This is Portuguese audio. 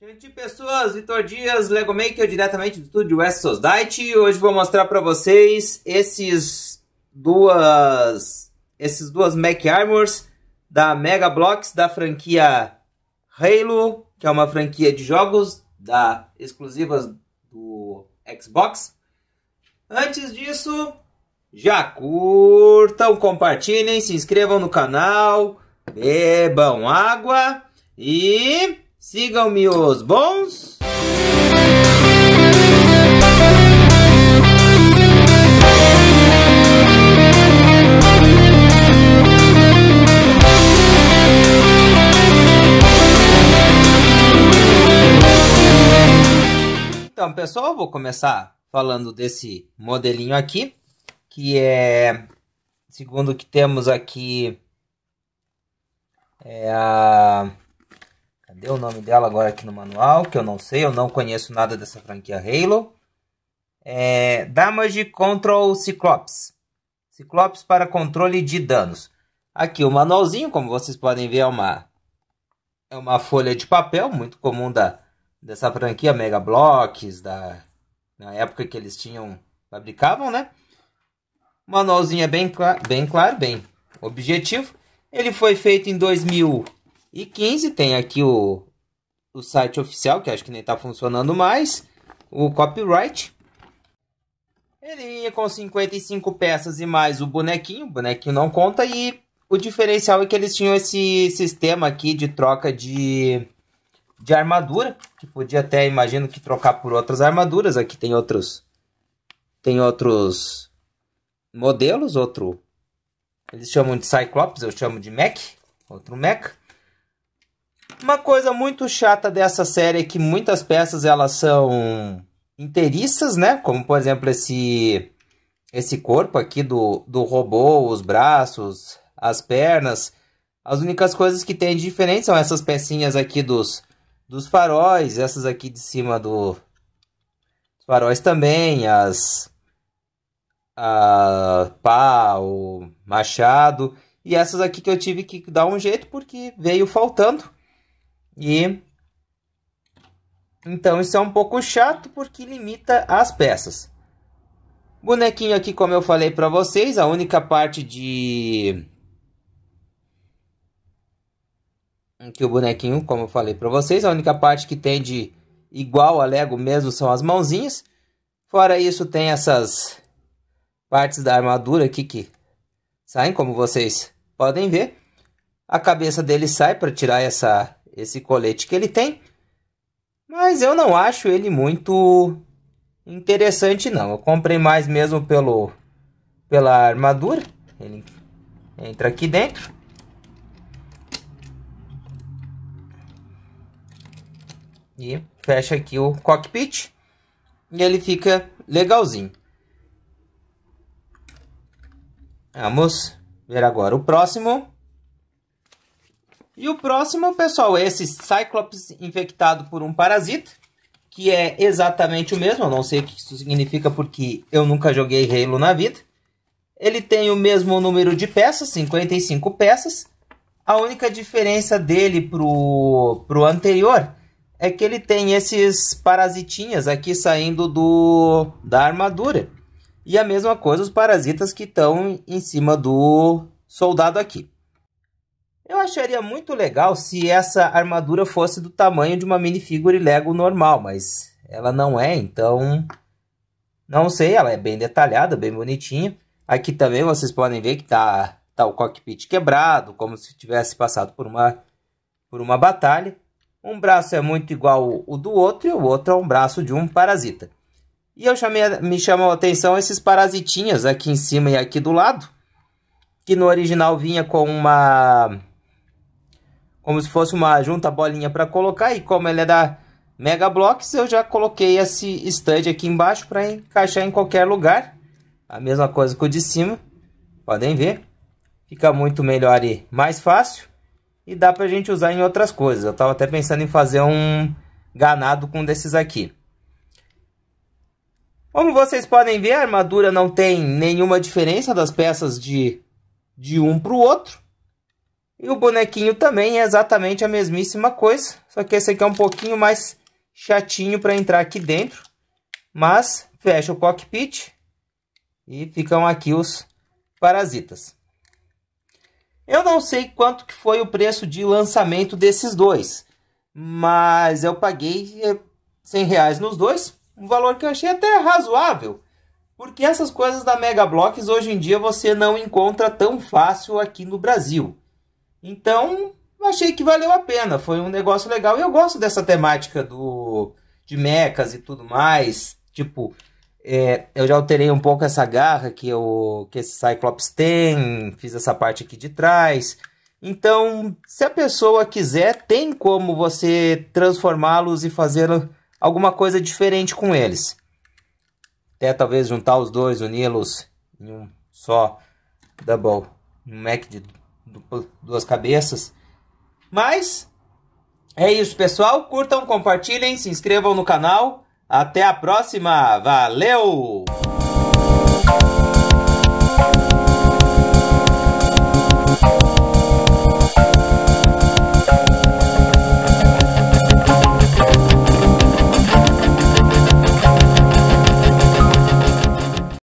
Gente, pessoas, Vitor Dias, Lego Maker, diretamente do estúdio West Society. Hoje vou mostrar para vocês esses duas, esses duas Mac Armors da Mega Bloks da franquia Halo, que é uma franquia de jogos da exclusivas do Xbox. Antes disso, já curtam, compartilhem, se inscrevam no canal, bebam água e Sigam-me os bons. Então, pessoal, vou começar falando desse modelinho aqui, que é, segundo o que temos aqui, é a deu o nome dela agora aqui no manual? Que eu não sei, eu não conheço nada dessa franquia Halo. É, damage Control Cyclops. Cyclops para controle de danos. Aqui o manualzinho, como vocês podem ver, é uma, é uma folha de papel, muito comum da, dessa franquia Mega Blocks, da, na época que eles tinham, fabricavam, né? manualzinho é bem, bem claro, bem objetivo. Ele foi feito em 2000 e 15 tem aqui o, o site oficial, que acho que nem está funcionando mais, o copyright. Ele ia com 55 peças e mais o bonequinho, o bonequinho não conta, e o diferencial é que eles tinham esse sistema aqui de troca de, de armadura, que tipo, podia até, imagino, que trocar por outras armaduras, aqui tem outros, tem outros modelos, outro, eles chamam de Cyclops, eu chamo de Mac, outro Mecha. Uma coisa muito chata dessa série é que muitas peças elas são inteiriças, né? Como por exemplo esse esse corpo aqui do, do robô, os braços, as pernas. As únicas coisas que tem de diferente são essas pecinhas aqui dos, dos faróis, essas aqui de cima do dos faróis também, as a pá, o machado e essas aqui que eu tive que dar um jeito porque veio faltando. E então isso é um pouco chato porque limita as peças. Bonequinho aqui, como eu falei para vocês, a única parte de que o bonequinho, como eu falei para vocês, a única parte que tem de igual a Lego mesmo são as mãozinhas. Fora isso, tem essas partes da armadura aqui que saem, como vocês podem ver. A cabeça dele sai para tirar essa esse colete que ele tem. Mas eu não acho ele muito interessante não. Eu comprei mais mesmo pelo pela armadura. Ele entra aqui dentro. E fecha aqui o cockpit. E ele fica legalzinho. Vamos ver agora o próximo. E o próximo, pessoal, é esse Cyclops infectado por um parasita, que é exatamente o mesmo, eu não sei o que isso significa porque eu nunca joguei Halo na vida. Ele tem o mesmo número de peças, 55 peças. A única diferença dele pro, pro anterior é que ele tem esses parasitinhas aqui saindo do da armadura. E a mesma coisa os parasitas que estão em cima do soldado aqui. Eu acharia muito legal se essa armadura fosse do tamanho de uma minifigure Lego normal, mas ela não é, então não sei, ela é bem detalhada, bem bonitinha. Aqui também vocês podem ver que tá, tá o cockpit quebrado, como se tivesse passado por uma, por uma batalha. Um braço é muito igual o do outro e o outro é um braço de um parasita. E eu chamei, me chamou a atenção esses parasitinhas aqui em cima e aqui do lado, que no original vinha com uma como se fosse uma junta bolinha para colocar. E como ele é da Mega Blocks, eu já coloquei esse stand aqui embaixo para encaixar em qualquer lugar. A mesma coisa que o de cima, podem ver. Fica muito melhor e mais fácil. E dá para a gente usar em outras coisas. Eu estava até pensando em fazer um ganado com um desses aqui. Como vocês podem ver, a armadura não tem nenhuma diferença das peças de, de um para o outro. E o bonequinho também é exatamente a mesmíssima coisa, só que esse aqui é um pouquinho mais chatinho para entrar aqui dentro. Mas fecha o cockpit e ficam aqui os parasitas. Eu não sei quanto que foi o preço de lançamento desses dois, mas eu paguei 100 eh, reais nos dois, um valor que eu achei até razoável, porque essas coisas da Mega Bloks hoje em dia você não encontra tão fácil aqui no Brasil. Então, achei que valeu a pena, foi um negócio legal. E eu gosto dessa temática do de mecas e tudo mais. Tipo, é, eu já alterei um pouco essa garra que, eu, que esse Cyclops tem, fiz essa parte aqui de trás. Então, se a pessoa quiser, tem como você transformá-los e fazer alguma coisa diferente com eles. Até talvez juntar os dois, uni-los em um só double, um mac de duas cabeças. Mas é isso, pessoal. Curtam, compartilhem, se inscrevam no canal. Até a próxima. Valeu!